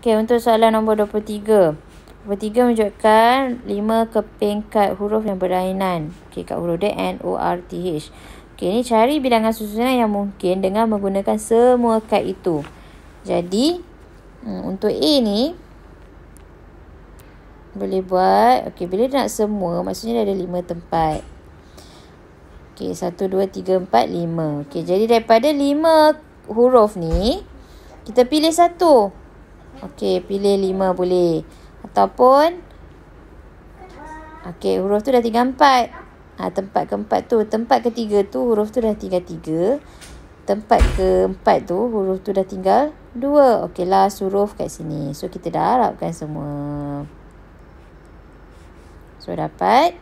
Okey, untuk soalan nombor 23. 23 menunjukkan 5 keping kad huruf yang berlainan. Okey, kad huruf dia N, O, R, T, H. Okey, ni cari bilangan susunan yang mungkin dengan menggunakan semua kad itu. Jadi, hmm, untuk A ni, boleh buat, okey, bila nak semua, maksudnya dia ada 5 tempat. Okey, 1, 2, 3, 4, 5. Okey, jadi daripada 5 huruf ni, kita pilih satu. Okey, pilih lima boleh. Ataupun Okey, huruf tu dah tiga empat, Ah ha, tempat keempat tu, tempat ketiga tu huruf tu dah 3 tiga, Tempat keempat tu huruf tu dah tinggal dua Okey, last huruf kat sini. So kita dah harapkan semua. So dapat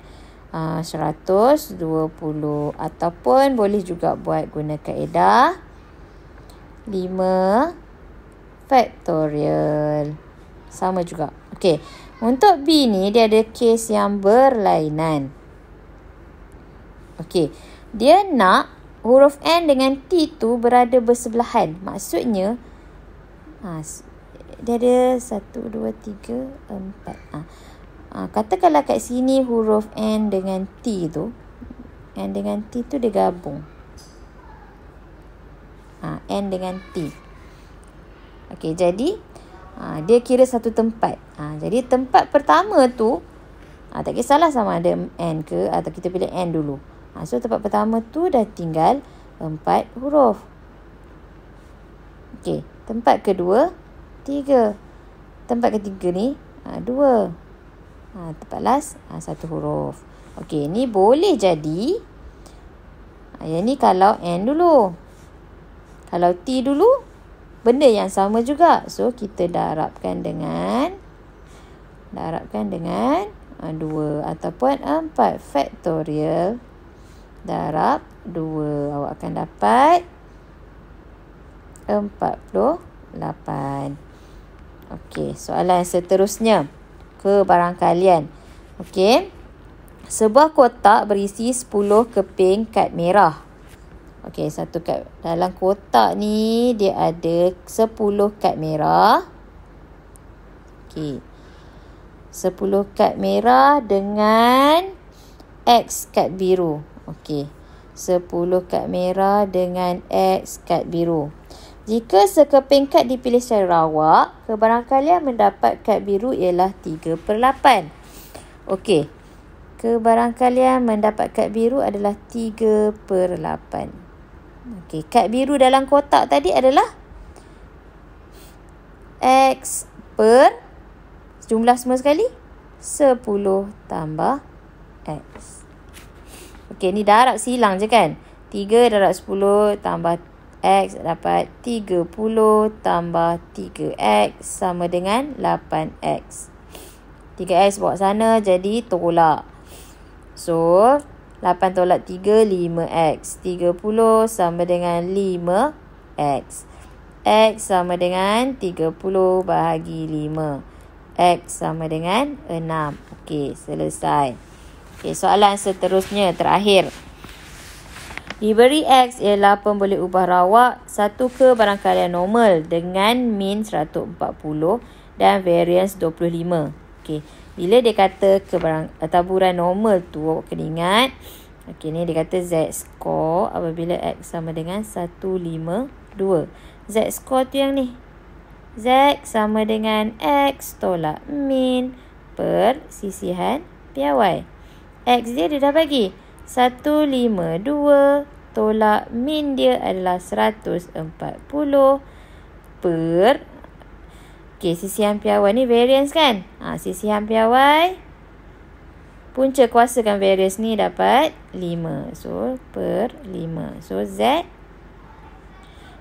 ha, seratus dua puluh ataupun boleh juga buat guna kaedah lima factorial. Sama juga. Okey. Untuk B ni dia ada kes yang berlainan. Okey. Dia nak huruf N dengan T tu berada bersebelahan. Maksudnya ha, dia ada 1, 2, 3, 4. Ha. Ha, katakanlah kat sini huruf N dengan T tu. N dengan T tu digabung gabung. Ha, N dengan T. Okey, jadi ha, dia kira satu tempat. Ha, jadi tempat pertama tu, ha, tak kisahlah sama ada N ke atau kita pilih N dulu. Ha, so, tempat pertama tu dah tinggal empat huruf. Okey, tempat kedua, tiga. Tempat ketiga ni, ha, dua. Ha, tempat last, ha, satu huruf. Okey, ni boleh jadi. Ha, yang ni kalau N dulu. Kalau T dulu, benda yang sama juga. So kita darabkan dengan darabkan dengan 2 ah, ataupun 4 faktorial darab 2 awak akan dapat 48. Okey, soalan seterusnya ke barang kalian. Okey. Sebuah kotak berisi 10 keping kad merah. Okey, satu kad dalam kotak ni dia ada 10 kad merah. Okey. 10 kad merah dengan X kad biru. Okey. 10 kad merah dengan X kad biru. Jika sekeping kad dipilih secara rawak, kebarangkalian mendapat kad biru ialah 3 per 8. Okey. Kebarangkalian mendapat kad biru adalah 3 per 8. Okey, kad biru dalam kotak tadi adalah X per jumlah semua sekali 10 tambah X. Okey, ni darab silang je kan? 3 darab 10 tambah X dapat 30 tambah 3X sama dengan 8X. 3X bawa sana jadi tolak. So, 8 tolak 3, 5X. 30 sama dengan 5X. X sama dengan 30 bahagi 5. X sama dengan 6. Okey, selesai. Okey, soalan seterusnya, terakhir. Diberi X ialah pemboleh ubah rawak satu ke barang kalian normal dengan min 140 dan variance 25. Okey, bila dia kata kebarang taburan normal tu, awak kena ingat. Okey ni dia kata Z score apabila X sama dengan 1, 5, 2. Z score tu yang ni. Z sama dengan X tolak min per sisihan piawai. X dia dia dah bagi. 1, 5, 2 tolak min dia adalah 140 per Okey, sisi hampiawai ni variance kan? Ha, sisi hampiawai. Punca kuasakan variance ni dapat 5. So, per 5. So, Z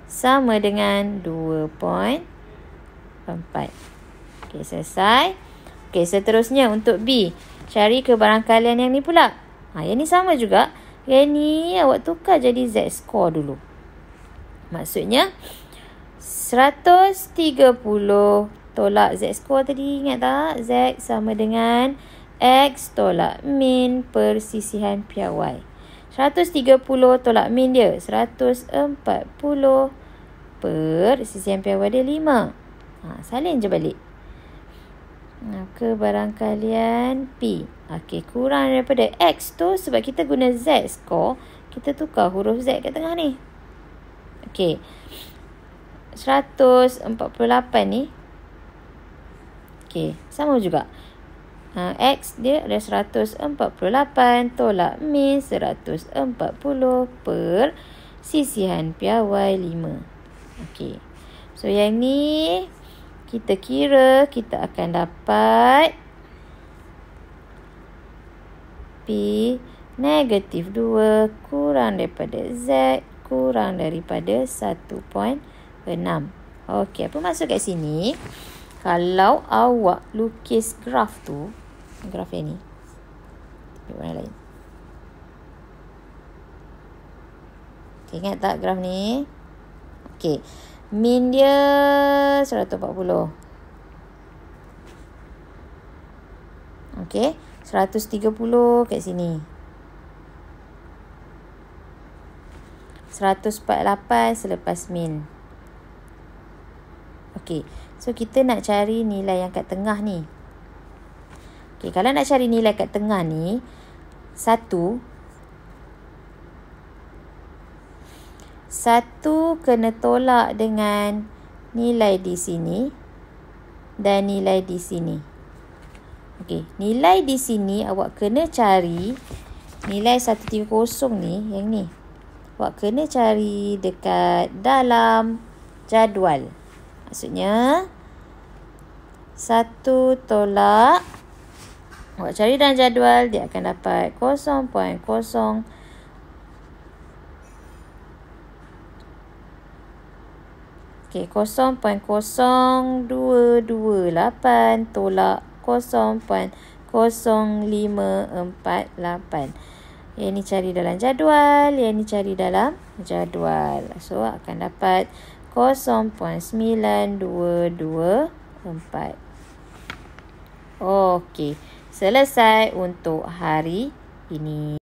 sama dengan 2.4. Okey, selesai. Okey, seterusnya untuk B. Cari kebarangkalian yang ni pula. Ha, yang ni sama juga. Yang ni awak tukar jadi Z score dulu. Maksudnya... 130 tolak Z skor tadi ingat tak? Z sama dengan X tolak min per persisihan PRY. 130 tolak min dia. 140 sisihan PRY dia 5. Ha, salin je balik. Maka barangkalian P. Okey, kurang daripada X tu sebab kita guna Z skor Kita tukar huruf Z kat tengah ni. Okey. 148 ni Okay, sama juga uh, X dia ada 148 Tolak min 140 Per sisihan piawai 5 Okay So yang ni Kita kira kita akan dapat P negatif 2 Kurang daripada Z Kurang daripada 1.5 Enam. Okey, apa maksud kat sini? Kalau awak lukis graf tu, graf yang ni. Tengok warna lain. Okay, ingat tak graf ni? Okey. Min dia 140. Okey. 130 kat sini. 148 selepas min. Okey. So kita nak cari nilai yang kat tengah ni. Okey, kalau nak cari nilai kat tengah ni, 1 1 kena tolak dengan nilai di sini dan nilai di sini. Okey, nilai di sini awak kena cari nilai 130 ni, yang ni. Awak kena cari dekat dalam jadual. Maksudnya satu tolak awak cari dalam jadual dia akan dapat 0.0 Okey 0.0228 tolak 0.0548. Yang ni cari dalam jadual, yang ni cari dalam jadual. So akan dapat 0.0228 0.0228. 0.9224. Okey, selesai untuk hari ini.